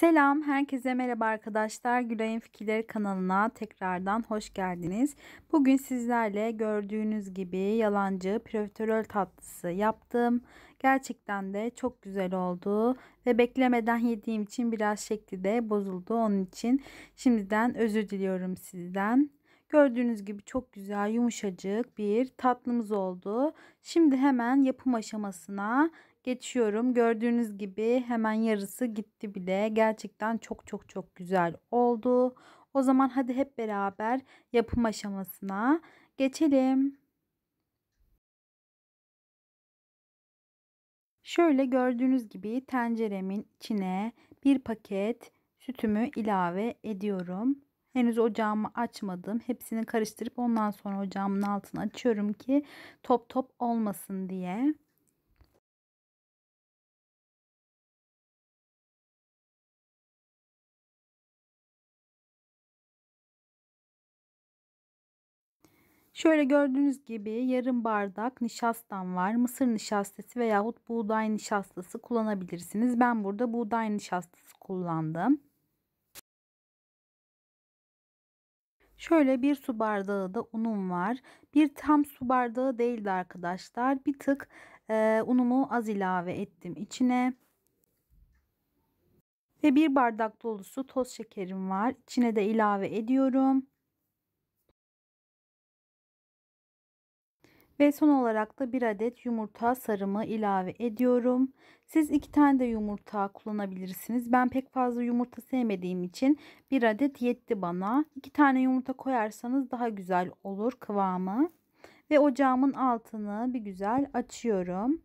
Selam, herkese merhaba arkadaşlar. Gülay'ın Fikirleri kanalına tekrardan hoş geldiniz. Bugün sizlerle gördüğünüz gibi yalancı profiterol tatlısı yaptım. Gerçekten de çok güzel oldu ve beklemeden yediğim için biraz şekli de bozuldu. Onun için şimdiden özür diliyorum sizden. Gördüğünüz gibi çok güzel yumuşacık bir tatlımız oldu. Şimdi hemen yapım aşamasına geçiyorum. Gördüğünüz gibi hemen yarısı gitti bile. Gerçekten çok çok çok güzel oldu. O zaman hadi hep beraber yapım aşamasına geçelim. Şöyle gördüğünüz gibi tenceremin içine bir paket sütümü ilave ediyorum. Henüz ocağımı açmadım. Hepsini karıştırıp ondan sonra ocağımın altını açıyorum ki top top olmasın diye. Şöyle gördüğünüz gibi yarım bardak nişastam var. Mısır nişastası veyahut buğday nişastası kullanabilirsiniz. Ben burada buğday nişastası kullandım. Şöyle bir su bardağı da unum var. Bir tam su bardağı değildi arkadaşlar. Bir tık e, unumu az ilave ettim içine. Ve bir bardak dolusu toz şekerim var. İçine de ilave ediyorum. Ve son olarak da bir adet yumurta sarımı ilave ediyorum. Siz iki tane de yumurta kullanabilirsiniz. Ben pek fazla yumurta sevmediğim için bir adet yetti bana. İki tane yumurta koyarsanız daha güzel olur kıvamı. Ve ocağımın altını bir güzel açıyorum.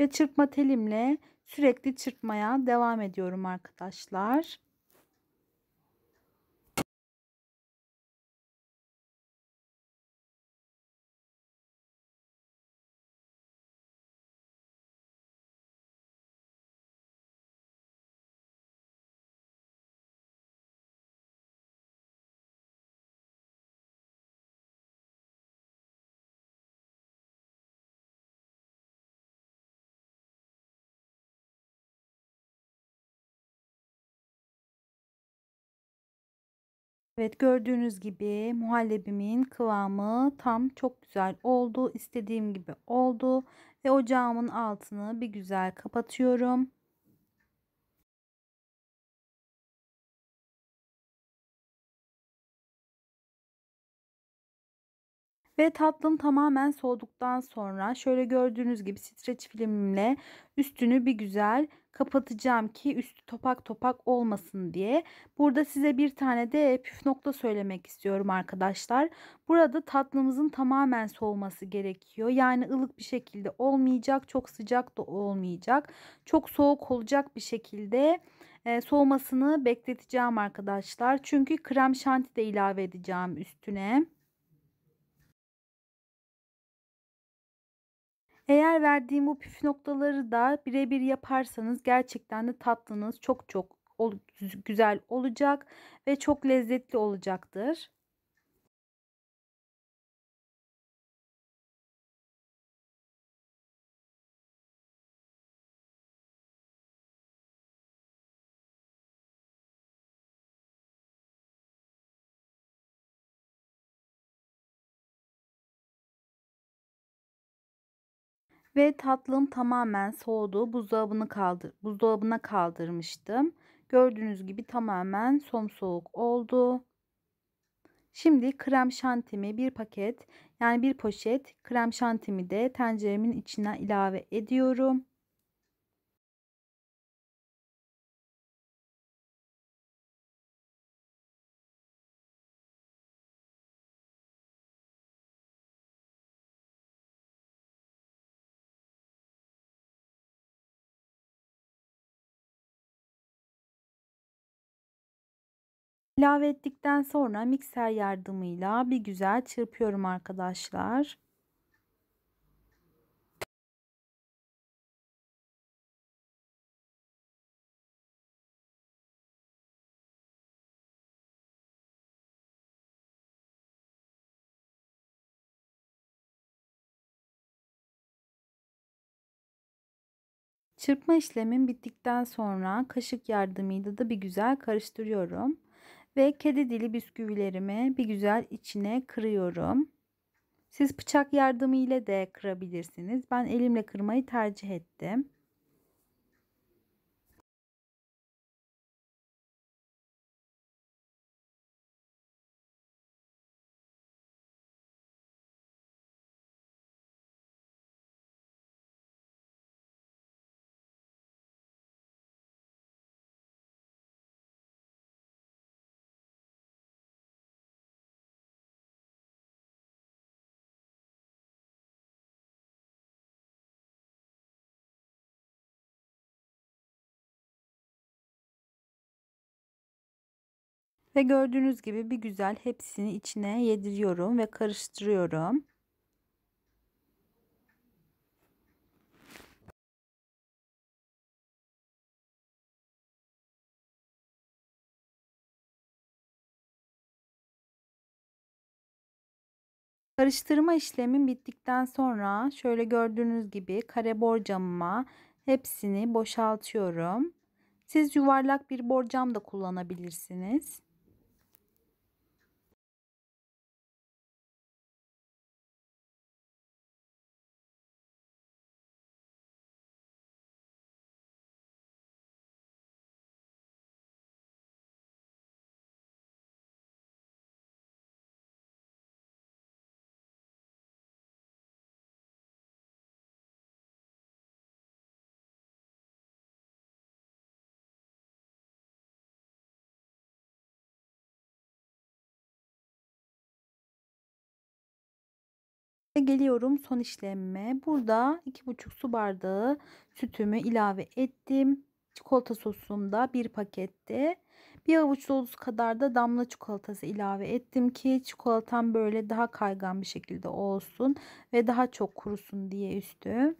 Ve çırpma telimle sürekli çırpmaya devam ediyorum arkadaşlar. Evet gördüğünüz gibi muhallebimin kıvamı tam çok güzel oldu. İstediğim gibi oldu. Ve ocağımın altını bir güzel kapatıyorum. Ve tatlım tamamen soğuduktan sonra şöyle gördüğünüz gibi streç filmle üstünü bir güzel kapatacağım ki üstü topak topak olmasın diye. Burada size bir tane de püf nokta söylemek istiyorum arkadaşlar. Burada tatlımızın tamamen soğuması gerekiyor. Yani ılık bir şekilde olmayacak, çok sıcak da olmayacak. Çok soğuk olacak bir şekilde e, soğumasını bekleteceğim arkadaşlar. Çünkü krem şanti de ilave edeceğim üstüne. Eğer verdiğim bu püf noktaları da birebir yaparsanız gerçekten de tatlınız çok çok güzel olacak ve çok lezzetli olacaktır. Ve tatlım tamamen soğudu. Buzdolabını kaldır, buzdolabına kaldırmıştım. Gördüğünüz gibi tamamen somsoğuk oldu. Şimdi krem şantimi bir paket yani bir poşet krem şantimi de tenceremin içine ilave ediyorum. ilave ettikten sonra mikser yardımıyla bir güzel çırpıyorum arkadaşlar. Çırpma işlemin bittikten sonra kaşık yardımıyla da bir güzel karıştırıyorum. Ve kedi dili bisküvilerimi bir güzel içine kırıyorum. Siz bıçak yardımı ile de kırabilirsiniz. Ben elimle kırmayı tercih ettim. Ve gördüğünüz gibi bir güzel hepsini içine yediriyorum ve karıştırıyorum. Karıştırma işlemim bittikten sonra şöyle gördüğünüz gibi kare borcamıma hepsini boşaltıyorum. Siz yuvarlak bir borcam da kullanabilirsiniz. Ve geliyorum son işlemime. Burada 2,5 su bardağı sütümü ilave ettim. Çikolata sosum da bir pakette. Bir avuç dolusu kadar da damla çikolatası ilave ettim ki çikolatam böyle daha kaygan bir şekilde olsun ve daha çok kurusun diye üstü.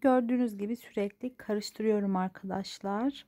Gördüğünüz gibi sürekli karıştırıyorum arkadaşlar.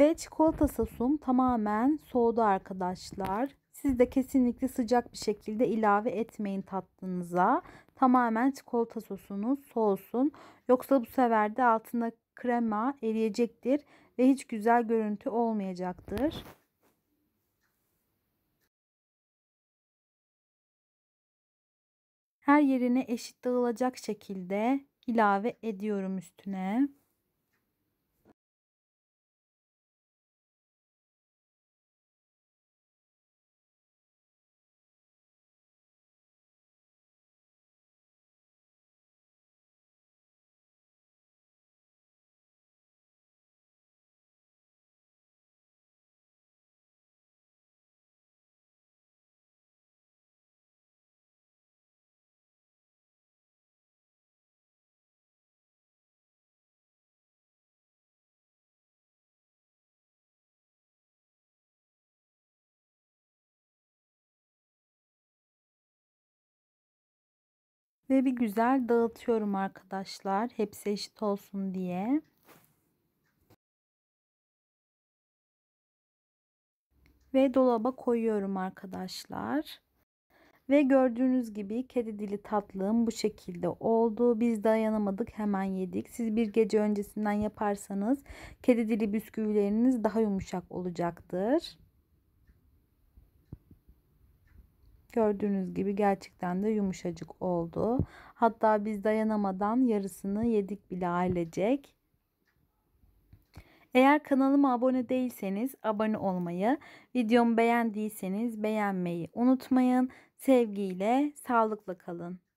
Ve çikolata sosum tamamen soğudu arkadaşlar. Siz de kesinlikle sıcak bir şekilde ilave etmeyin tatlınıza. Tamamen çikolata sosunuz soğusun. Yoksa bu sefer de altında krema eriyecektir ve hiç güzel görüntü olmayacaktır. Her yerine eşit dağılacak şekilde ilave ediyorum üstüne. Ve bir güzel dağıtıyorum arkadaşlar. Hepsi eşit olsun diye. Ve dolaba koyuyorum arkadaşlar. Ve gördüğünüz gibi kedi dili tatlım bu şekilde oldu. Biz dayanamadık hemen yedik. Siz bir gece öncesinden yaparsanız kedi dili bisküvileriniz daha yumuşak olacaktır. Gördüğünüz gibi gerçekten de yumuşacık oldu. Hatta biz dayanamadan yarısını yedik bile ailecek. Eğer kanalıma abone değilseniz abone olmayı, videomu beğendiyseniz beğenmeyi unutmayın. Sevgiyle, sağlıkla kalın.